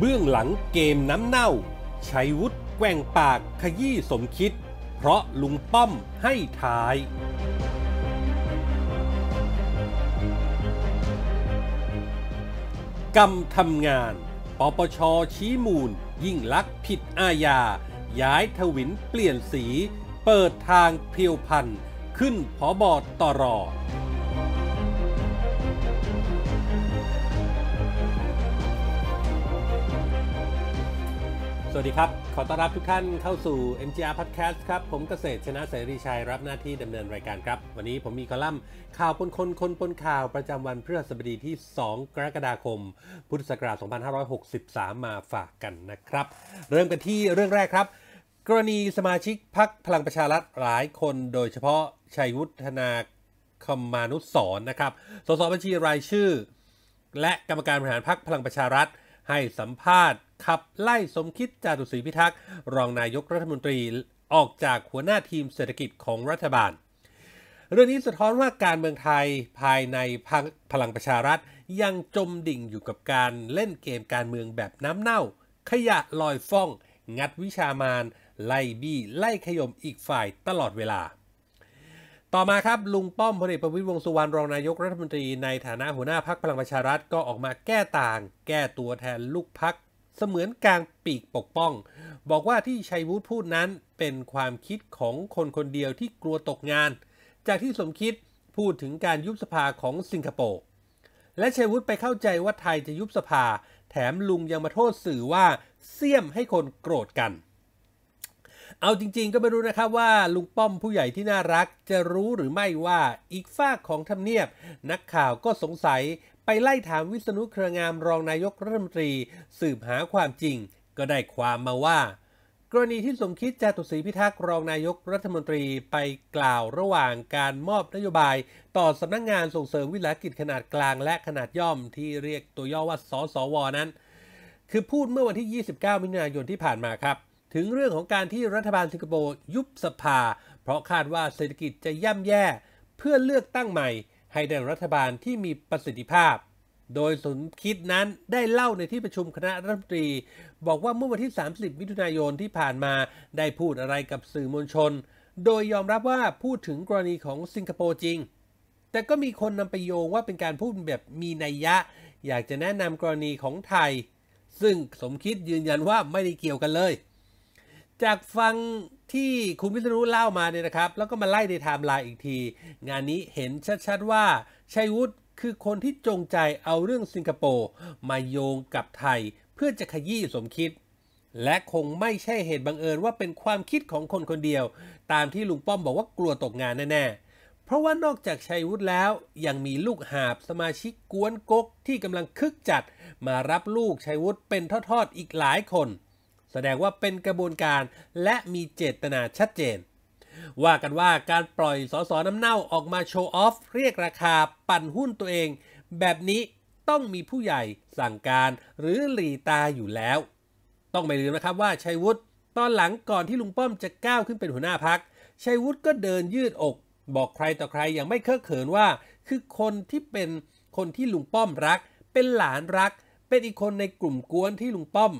เบื้องหลังเกมน้ำเน่าชัยวุฒิแกว่งปากขยี้สมคิด เพราะลุงป้อมให้ท้าย กรรมทำงานปปชชี้มูล ยิ่งลักษ์ผิดอาญา ย้ายทวินเปลี่ยนสี เปิดทางเพียวพันขึ้นพอบอตรอวัสดีครับ ขอต้อนรับทุกท่านเข้าสู่ MGR Podcast ครับ ผมเกษตรชนะเสรีชัยรับหน้าที่ดำเนินรายการครับ วันนี้ผมมีคอลัมน์ข่าวปนคน คนปนข่าวประจำวันพฤหัสบดีที่ 2 กรกฎาคม พุทธศักราช 2563 มาฝากกันนะครับ เริ่มกันที่เรื่องแรกครับ กรณีสมาชิกพักพลังประชารัฐหลายคน โดยเฉพาะชัยวุฒนาคมานุสรนะครับ สสบัญชีรายชื่อ และกรรมการบริหารพักพลังประชารัฐ ให้สัมภาษณ์ขับไล่สมคิดจาตุศรีพิทักษ์ รองนายกรัฐมนตรีออกจากหัวหน้าทีมเศรษฐกิจของรัฐบาล เรื่องนี้สะท้อนว่าการเมืองไทยภายในพลังประชารัฐ ยังจมดิ่งอยู่กับการเล่นเกมการเมืองแบบน้ำเน่า ขยะลอยฟ้อง งัดวิชามานไล่บี้ ไล่ขยมอีกฝ่ายตลอดเวลา ต่อมาครับ ลุงป้อมพลเอกประวิตยวงสุวรรณรองนายกรัฐมนตรี ในฐานะหัวหน้าพักพลังประชารัฐก็ออกมาแก้ต่าง แก้ตัวแทนลูกพักเสมือนกลางปีกปกป้อง บอกว่าที่ชัยวุฒิพูดนั้นเป็นความคิดของคนคนเดียวที่กลัวตกงาน จากที่สมคิดพูดถึงการยุบสภาของสิงคโปร์และชัยวุฒิไปเข้าใจว่าไทยจะยุบสภา แถมลุงยังมาโทษสื่อว่า เสี่ยมให้คนโกรธกัน เอาจริงๆก็ไม่รู้นะครับว่าลุงป้อมผู้ใหญ่ที่น่ารัก จะรู้หรือไม่ว่าอีกฝากของทำเนียบ นักข่าวก็สงสัยไปไล่ถามวิษณุเครืองามรองนายกรัฐมนตรีสืบหาความจริง ก็ได้ความมาว่า กรณีที่สมคิดจาตุศรีพิทักษ์รองนายกรัฐมนตรีไปกล่าวระหว่างการมอบนโยบายต่อสำนักงงานส่งเสริมวิสาหกิจขนาดกลางและขนาดย่อมที่เรียกตัวย่อว่าสสวนั้น คือพูดเมื่อวันที่ 29 มิถุนายนที่ผ่านมาครับ ถึงเรื่องของการที่รัฐบาลสิงคโปร์ยุบสภา เพราะคาดว่าเศรษฐกิจจะย่ำแย่ เพื่อเลือกตั้งใหม่ ให้ได้รัฐบาลที่มีประสิทธิภาพโดยสมคิดนั้นได้เล่าในที่ประชุมคณะรัฐมนตรี บอกว่าเมื่อวันที่ 30 มิถุนายนที่ผ่านมาได้พูดอะไรกับสื่อมวลชน โดยยอมรับว่าพูดถึงกรณีของสิงคโปร์จริง แต่ก็มีคนนำไปโยงว่าเป็นการพูดแบบมีนัยยะ อยากจะแนะนำกรณีของไทย ซึ่งสมคิดยืนยันว่าไม่ได้เกี่ยวกันเลย จากฟังที่คุณวิศนุเล่ามาเนี่ยนะครับ แล้วก็มาไล่ในไทม์ไลน์อีกที งานนี้เห็นชัดๆว่าชัยวุฒิคือคนที่จงใจเอาเรื่องสิงคโปร์มาโยงกับไทยเพื่อจะขยี้สมคิด และคงไม่ใช่เหตุบังเอิญว่าเป็นความคิดของคนคนเดียว ตามที่ลุงป้อมบอกว่ากลัวตกงานแน่ๆเพราะว่านอกจากชัยวุฒิแล้วยังมีลูกหาบสมาชิกกวนกกที่กำลังคึกจัด มารับลูกชัยวุฒิเป็นทอดๆอีกหลายคน แสดงว่าเป็นกระบวนการและมีเจตนาชัดเจนว่ากันว่าการปล่อยสอสอน้ำเน่าออกมาโชว์ออฟ เรียกราคาปั่นหุ้นตัวเอง แบบนี้ต้องมีผู้ใหญ่สั่งการหรือหลีตาอยู่แล้ว ต้องไม่ลืมนะครับว่าชัยวุฒิตอนหลังก่อนที่ลุงป้อมจะก้าวขึ้นเป็นหัวหน้าพักชัยวุฒิก็เดินยืดอก บอกใครต่อใครอย่างไม่เคอะเขินว่า คือคนที่เป็นคนที่ลุงป้อมรัก เป็นหลานรัก เป็นอีกคนในกลุ่มกวนที่ลุงป้อม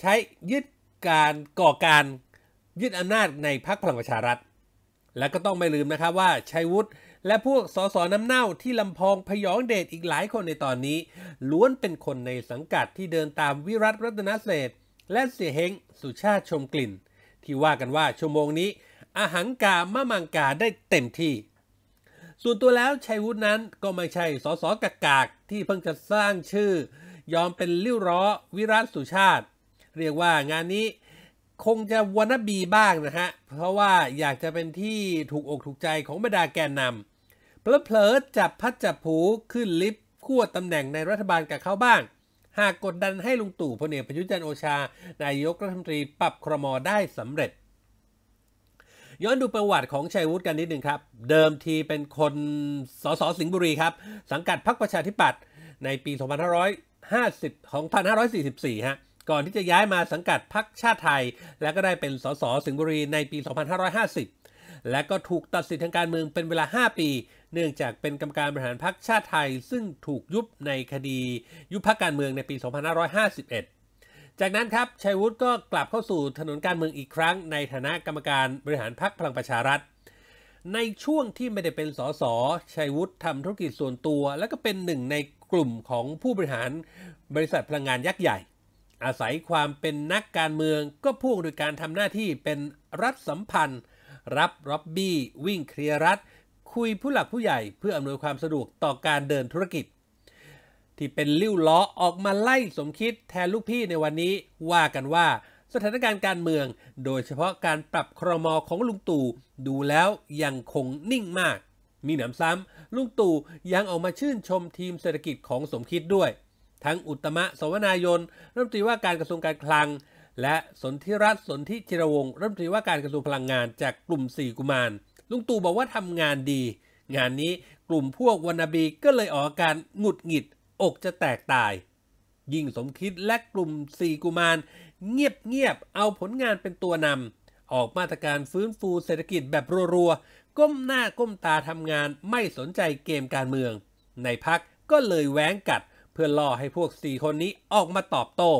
ใช้ยึดการก่อการยึดอำนาจในพรรคพลังประชารัฐ และก็ต้องไม่ลืมนะครับว่าชัยวุฒิและพวกสส น้ำเน่าที่ลำพองพยองเดชอีกหลายคนในตอนนี้ ล้วนเป็นคนในสังกัดที่เดินตามวิรัตรัตนเศษและเสียเฮงสุชาติชมกลิ่น ที่ว่ากันว่าชั่วโมงนี้อาหังกามะมังกาได้เต็มที่ ส่วนตัวแล้วชัยวุฒินั้นก็ไม่ใช่สสกากากที่เพิ่งจะสร้างชื่อ ยอมเป็นลิ้วร้อ วิรัตสุชาติ เรียกว่างานนี้คงจะวานาบีบ้างนะฮะ เพราะว่าอยากจะเป็นที่ถูกอกถูกใจของบรรดาแกนนำเพลเพจับพัดจับผูขึ้นลิฟต์ขั้วตำแหน่งในรัฐบาลกับเขาบ้าง หากกดดันให้ลุงตู่พลเอกประยุทธ์จันโอชานายกรัฐมนตรีปรับครมอได้สำเร็จ ย้อนดูประวัติของชัยวุฒิกันนิดหนึ่งครับ เดิมทีเป็นคนสสสิงห์บุรีครับ สังกัดพรรคประชาธิปัตย์ในปี 2550 2544 ฮะก่อนที่จะย้ายมาสังกัดพรรคชาติไทย และก็ได้เป็นสสสิงห์บุรีในปี 2550 และก็ถูกตัดสิทธิทางการเมืองเป็นเวลา 5 ปี เนื่องจากเป็นกรรมการบริหารพรรคชาติไทย ซึ่งถูกยุบในคดียุบพรรคการเมืองในปี 2551 จากนั้นครับ ชัยวุฒิก็กลับเข้าสู่ถนนการเมืองอีกครั้ง ในฐานะกรรมการบริหารพรรคพลังประชารัฐ ในช่วงที่ไม่ได้เป็นสส ชัยวุฒิทำธุรกิจส่วนตัว และก็เป็นหนึ่งในกลุ่มของผู้บริหารบริษัทพลังงานยักษ์ใหญ่อาศัยความเป็นนักการเมืองก็พ่วงโดยการทำหน้าที่เป็นรัฐสัมพันธ์ รับร็อบบี้ วิ่งเคลียร์รัฐ คุยผู้หลักผู้ใหญ่เพื่ออำนวยความสะดวกต่อการเดินธุรกิจ ที่เป็นลิ้วล้อออกมาไล่สมคิดแทนลูกพี่ในวันนี้ว่ากันว่า สถานการณ์การเมือง โดยเฉพาะการปรับครมอของลุงตู่ดูแล้วยังคงนิ่งมาก มีหนำซ้ำลุงตู่ยังออกมาชื่นชมทีมเศรษฐกิจของสมคิดด้วยทั้งอุตมะสวนายนรัฐมนตรีว่าการกระทรวงการคลัง และสนธิรัตน์สนธิจิรวงศ์รัฐมนตรีว่าการกระทรวงพลังงานจากกลุ่ม 4 กุมาร ลุงตู่บอกว่าทำงานดี งานนี้กลุ่มพวกวนาบีก็เลยออกอาการหงุดหงิดอกจะแตกตาย ยิ่งสมคิดและกลุ่ม 4 กุมาร เงียบเงียบเอาผลงานเป็นตัวนำออกมาตรการฟื้นฟูเศรษฐกิจแบบรัวๆ ก้มหน้าก้มตาทำงานไม่สนใจเกมการเมือง ในพักก็เลยแหวงกัดเพื่อล่อให้พวกสี่คนนี้ออกมาตอบโต้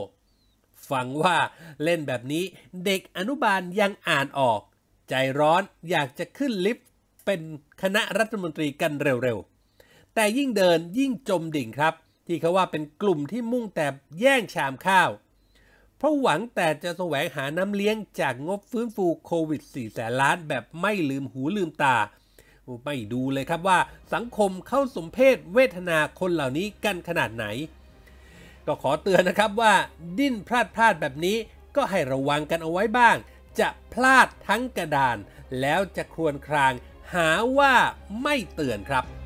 ฟังว่าเล่นแบบนี้เด็กอนุบาลยังอ่านออก ใจร้อนอยากจะขึ้นลิฟต์ เป็นคณะรัฐมนตรีกันเร็วๆ แต่ยิ่งเดินยิ่งจมดิ่งครับ ที่เขาว่าเป็นกลุ่มที่มุ่งแต่แย่งชามข้าว เพราะหวังแต่จะแสวงหาน้ำเลี้ยงจากงบฟื้นฟูโควิด4แสนล้านแบบไม่ลืมหูลืมตาไม่ดูเลยครับว่าสังคมเข้าสมเพศเวทนาคนเหล่านี้กันขนาดไหน ก็ขอเตือนนะครับว่าดิ้นพลาดพลาดแบบนี้ ก็ให้ระวังกันเอาไว้บ้าง จะพลาดทั้งกระดาน แล้วจะครวนครางหาว่าไม่เตือนครับ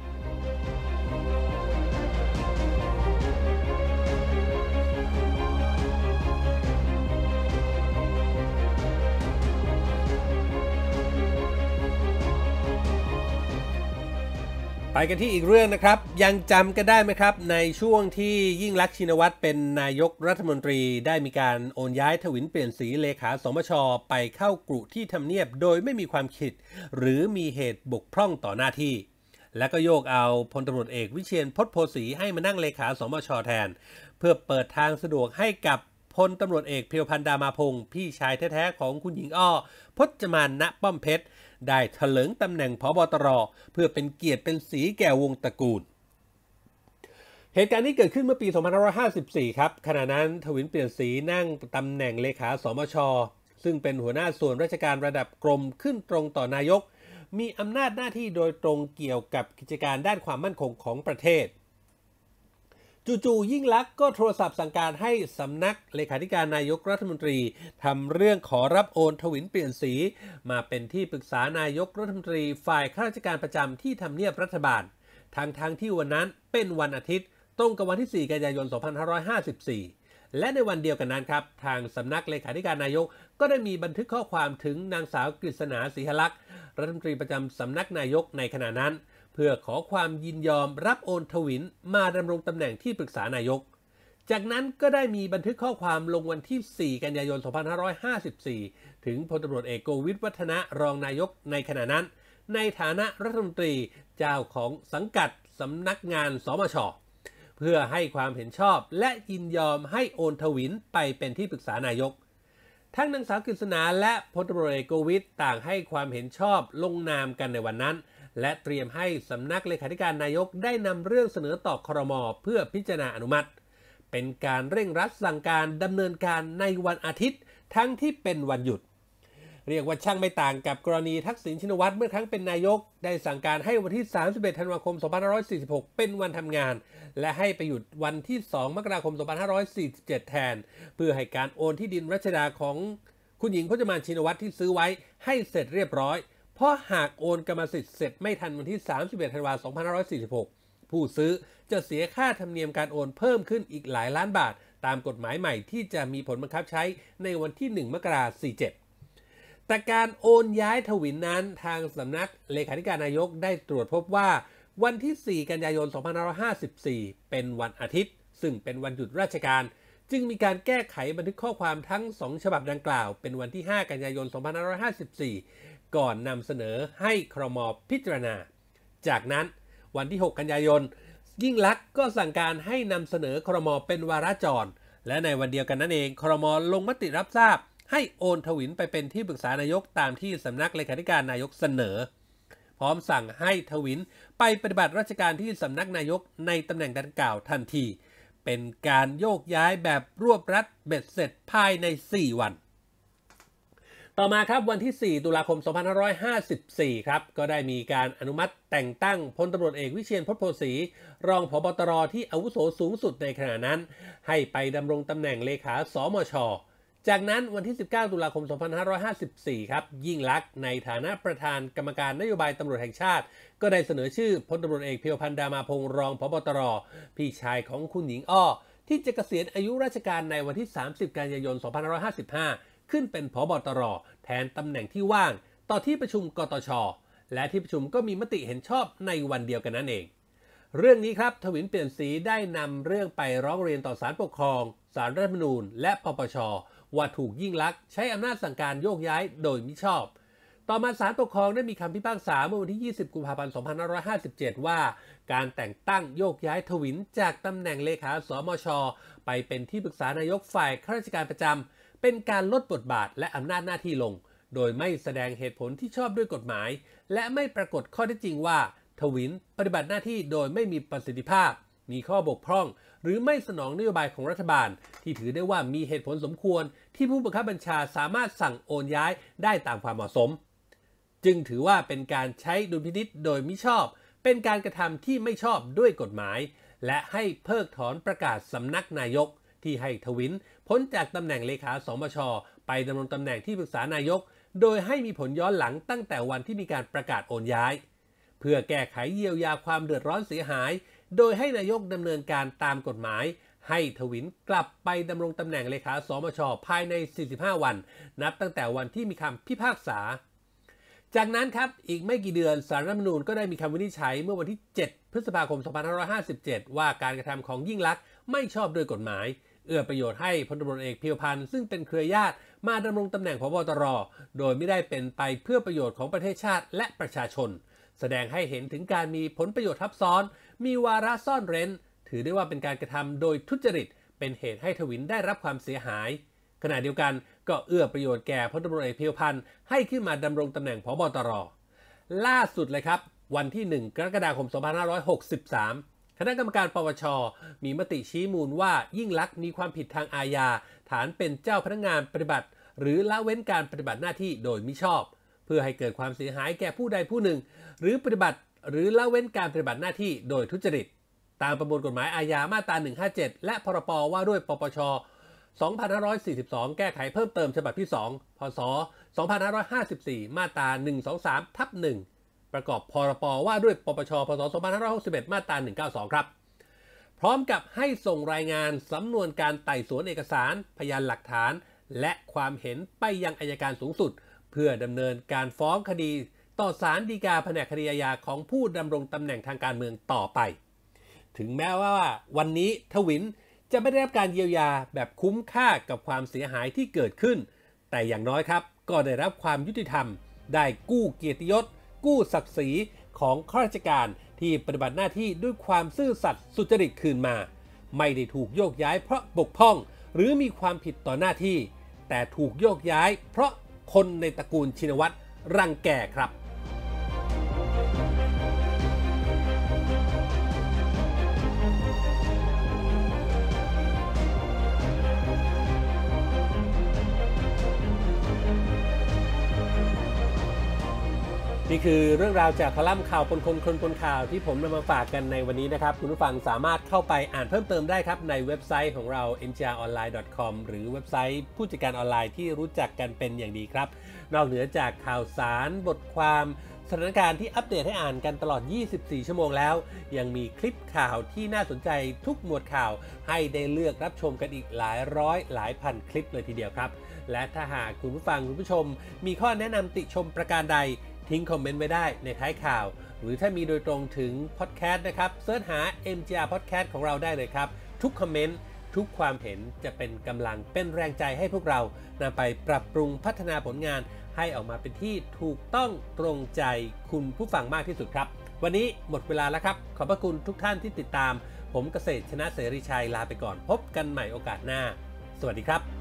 ไปกันที่อีกเรื่องนะครับยังจำกันได้ไหมครับ ในช่วงที่ยิ่งลักษณ์ชินวัตรเป็นนายกรัฐมนตรีได้มีการโอนย้ายถวินเปลี่ยนสีเลขาสมช ไปเข้ากรุที่ทำเนียบ โดยไม่มีความคิด หรือมีเหตุบกพร่องต่อหน้าที่ และก็โยกเอาพลตำรวจเอกวิเชียนพศโพสีให้มานั่งเลขาสมช แทน เพื่อเปิดทางสะดวกให้กับพลตำรวจเอกเพียวพันดามาพงศ์พี่ชายแท้ ๆ ของคุณหญิงอ้อ พจมานณป้อมเพชรได้ถลิงตำแหน่งพบตรเพื่อเป็นเกียรติเป็นสีแก่วงตระกูลเหตุการณ์นี้เกิดขึ้นเมื่อปี2554 ครับขณะนั้นทวินเปลี่ยนสีนั่งตำแหน่งเลขาสมช ซึ่งเป็นหัวหน้าส่วนราชการระดับกรมขึ้นตรงต่อนายก มีอำนาจหน้าที่โดยตรงเกี่ยวกับกิจการด้านความมั่นคงของประเทศจู่ๆยิ่งลักษณ์ก็โทรศัพท์สั่งการให้สำนักเลขาธิการนายกรัฐมนตรีทำเรื่องขอรับโอนทวินเปลี่ยนสี มาเป็นที่ปรึกษานายกรัฐมนตรีฝ่ายข้าราชการประจำที่ทำเนียบรัฐบาลทางทางที่วันนั้นเป็นวันอาทิตย์ ตรงกับวันที่ 4 กันยายน 2554 และในวันเดียวกันนั้นครับทางสำนักเลขาธิการนายกก็ได้มีบันทึกข้อความถึงนางสาวกฤษณาศรีหลักษ์รัฐมนตรีประจำสำนักนายกในขณะนั้นพื่อขอความยินยอมรับโอนทวินมาดำรงตำแหน่งที่ปรึกษานายก จากนั้นก็ได้มีบันทึกข้อความลงวันที่ 4 กันยายน 2554 ถึงพลตำรวจเอกโกวิทวัฒนะรองนายกในขณะนั้น ในฐานะรัฐมนตรีเจ้าของสังกัดสำนักงานสมช เพื่อให้ความเห็นชอบและยินยอมให้โอนทวินไปเป็นที่ปรึกษานายก ทั้งนางสาวกฤษณาและพลตำรวจเอกโกวิทต่างให้ความเห็นชอบลงนามกันในวันนั้นและเตรียมให้สำนักเลขาธิการนายกได้นำเรื่องเสนอต่อครมเพื่อพิจารณาอนุมัติ เป็นการเร่งรัดสั่งการดำเนินการในวันอาทิตย์ทั้งที่เป็นวันหยุด เรียกว่าช่างไม่ต่างกับกรณีทักษิณชินวัตรเมื่อครั้งเป็นนายก ได้สั่งการให้วันที่ 31 ธันวาคม 2546 เป็นวันทำงาน และให้ไปหยุดวันที่ 2 มกราคม 2547 แทน เพื่อให้การโอนที่ดินรัชดาของคุณหญิงพจมานชินวัตรที่ซื้อไว้ให้เสร็จเรียบร้อยเพราะหากโอนกรรมสิทธิ์เสร็จไม่ทันวันที่ 31ธันวาคม2546 ผู้ซื้อจะเสียค่าธรรมเนียมการโอนเพิ่มขึ้นอีกหลายล้านบาท ตามกฎหมายใหม่ที่จะมีผลบังคับใช้ในวันที่1มกราคม47 แต่การโอนย้ายถวินนั้นทางสำนักเลขาธิการนายกได้ตรวจพบว่า วันที่ 4 กันยายน2554 เป็นวันอาทิตย์ซึ่งเป็นวันหยุดราชการ จึงมีการแก้ไขบันทึกข้อความทั้ง 2 ฉบับดังกล่าว เป็นวันที่ 5กันยายน2554ก่อนนำเสนอให้ครมพิจารณา จากนั้นวันที่ 6 กันยายนยิ่งลักษณ์ก็สั่งการให้นำเสนอครมเป็นวาระจร และในวันเดียวกันนั่นเองครมลงมติรับทราบให้โอนทวินไปเป็นที่ปรึกษานายกตามที่สำนักเลขาธิการนายกเสนอ พร้อมสั่งให้ทวินไปปฏิบัติราชการที่สำนักนายกในตำแหน่งดังกล่าวทันที เป็นการโยกย้ายแบบรวบรัดเบ็ดเสร็จภายใน 4 วันต่อมาครับวันที่ 4 ตุลาคม 2554 ครับ ก็ได้มีการอนุมัติแต่งตั้งพลตำรวจเอกวิเชียนพจน์โพสีรองผบตรที่อาวุโสสูงสุดในขณะนั้น ให้ไปดำรงตำแหน่งเลขาสมช จากนั้นวันที่ 19 ตุลาคม 2554 ครับ ยิ่งลักษณ์ในฐานะประธานกรรมการนโยบายตำรวจแห่งชาติ ก็ได้เสนอชื่อพลตำรวจเอกเพียวพันธ์ดามาพงศ์รองผบตรพี่ชายของคุณหญิงอ้อที่จะเกษียณอายุราชการในวันที่ 30กันยายน2555ขึ้นเป็นผบตรแทนตำแหน่งที่ว่าง ต่อที่ประชุมกตช และที่ประชุมก็มีมติเห็นชอบในวันเดียวกันนั่นเอง เรื่องนี้ครับทวินเปลี่ยนสีได้นำเรื่องไปร้องเรียนต่อสารปกครองสารรัฐธรรมนูญ และปปชว่าถูกยิ่งลักษณ์ใช้อำนาจสั่งการโยกย้ายโดยมิชอบ ต่อมาสารปกครองได้มีคำพิพากษาเมื่อวันที่20กุมภาพันธ์2557 ว่า การแต่งตั้งโยกย้ายทวินจากตำแหน่งเลขาสมชไปเป็นที่ปรึกษานายกฝ่ายข้าราชการประจำเป็นการลดบทบาทและอำนาจหน้าที่ลง โดยไม่แสดงเหตุผลที่ชอบด้วยกฎหมาย และไม่ปรากฏข้อเท็จจริงว่า ทวิน ปฏิบัติหน้าที่โดยไม่มีประสิทธิภาพ มีข้อบกพร่อง หรือไม่สนองนโยบายของรัฐบาล ที่ถือได้ว่ามีเหตุผลสมควร ที่ผู้บังคับบัญชาสามารถสั่งโอนย้ายได้ตามความเหมาะสม จึงถือว่าเป็นการใช้ดุลพินิษโดยมิชอบ เป็นการกระทำที่ไม่ชอบด้วยกฎหมาย และให้เพิกถอนประกาศสำนักนายก ที่ให้ทวินพ้นจากตำแหน่งเลขาสมช ไป ดำรงตำแหน่งที่ปรึกษานายก โดยให้มีผลย้อนหลังตั้งแต่วันที่มีการประกาศโอนย้าย เพื่อแก้ไขเยียวยาความเดือดร้อนเสียหาย โดยให้นายกดำเนินการตามกฎหมาย ให้ทวินกลับไปดำรงตำแหน่งเลขาสมช ภายใน 45 วันนับตั้งแต่วันที่มีคำพิพากษา จากนั้นครับอีกไม่กี่เดือนสารรัฐมนูญก็ได้มีคำวินิจฉัยเมื่อวันที่ 7 พฤษภาคม 2557 ว่าการกระทำของยิ่งลักษณ์ไม่ชอบโดยกฎหมายเอื้อประโยชน์ให้พลตำรวจเอกเพียวพันธ์ซึ่งเป็นเครือญาติมาดำรงตำแหน่งพบตรโดยไม่ได้เป็นไปเพื่อประโยชน์ของประเทศชาติและประชาชน แสดงให้เห็นถึงการมีผลประโยชน์ทับซ้อน มีวาระซ่อนเร้นถือได้ว่าเป็นการกระทำโดยทุจริต เป็นเหตุให้ทวินได้รับความเสียหาย ขณะเดียวกันก็เอื้อประโยชน์แก่พลตำรวจเอกเพียวพันธ์ให้ขึ้นมาดำรงตำแหน่งพบตรล่าสุดเลยครับวันที่ 1กรกฎาคม2563คณะกรรมการปปช มีมติชี้มูลว่ายิ่งลักษณ์มีความผิดทางอาญาฐานเป็นเจ้าพนักงานปฏิบัติหรือละเว้นการปฏิบัติหน้าที่โดยมิชอบ เพื่อให้เกิดความเสียหายแก่ผู้ใดผู้หนึ่ง หรือปฏิบัติหรือละเว้นการปฏิบัติหน้าที่โดยทุจริตตามประมวลกฎหมายอาญามาตรา 157 และ พรบว่าด้วยปปช 2542 แก้ ไขเพิ่มเติมฉบับที่ 2 พศ 2554 มาตรา 123 ทับ1ประกอบพรปว่าด้วยปปช พศ2561มาตรา192 ครับ พร้อมกับให้ส่งรายงานสำนวนการไต่สวนเอกสาร พยานหลักฐาน และความเห็นไปยังอายการสูงสุด เพื่อดำเนินการฟ้องคดีต่อสารดีกาแผนกคดีอาญาของผู้ดำรงตำแหน่งทางการเมืองต่อไป ถึงแม้ว่าวันนี้ทวินจะไม่ได้รับการเยียวยาแบบคุ้มค่ากับความเสียหายที่เกิดขึ้น แต่อย่างน้อยครับก็ได้รับความยุติธรรม ได้กู้เกียรติยศกู้ศักดิ์ศรีของข้าราชการที่ปฏิบัติหน้าที่ด้วยความซื่อสัตย์สุจริตคืนมา ไม่ได้ถูกโยกย้ายเพราะบกพร่องหรือมีความผิดต่อหน้าที่ แต่ถูกโยกย้ายเพราะคนในตระกูลชินวัตรรังแกครับนี่คือเรื่องราวจากคอลัมน์ข่าวปนคนคนปนข่าวที่ผมนำมาฝากกันในวันนี้นะครับ คุณผู้ฟังสามารถเข้าไปอ่านเพิ่มเติมได้ครับ ในเว็บไซต์ของเรา mgronline.com หรือเว็บไซต์ ผู้จัดการออนไลน์ที่รู้จักกันเป็นอย่างดีครับ นอกเหนือจากข่าวสารบทความสถานการณ์ที่อัปเดตให้อ่านกันตลอด 24 ชั่วโมงแล้ว ยังมีคลิปข่าวที่น่าสนใจทุกหมวดข่าวให้ได้เลือกรับชมกันอีกหลายร้อยหลายพันคลิปเลยทีเดียวครับ และถ้าหากคุณผู้ฟังคุณผู้ชม มีข้อแนะนำติชมประการใดทิ้งคอมเมนต์ไว้ได้ในท้ายข่าว หรือถ้ามีโดยตรงถึงพอดแคสต์นะครับเสิร์ชหา MGR Podcast ของเราได้เลยครับ ทุกคอมเมนต์ ทุกความเห็นจะเป็นกำลังเป็นแรงใจให้พวกเรานำไปปรับปรุงพัฒนาผลงาน ให้ออกมาเป็นที่ถูกต้องตรงใจคุณผู้ฟังมากที่สุดครับ วันนี้หมดเวลาแล้วครับ ขอบพระคุณทุกท่านที่ติดตาม ผมเกษตรชนะเสรีชัยลาไปก่อนพบกันใหม่โอกาสหน้า สวัสดีครับ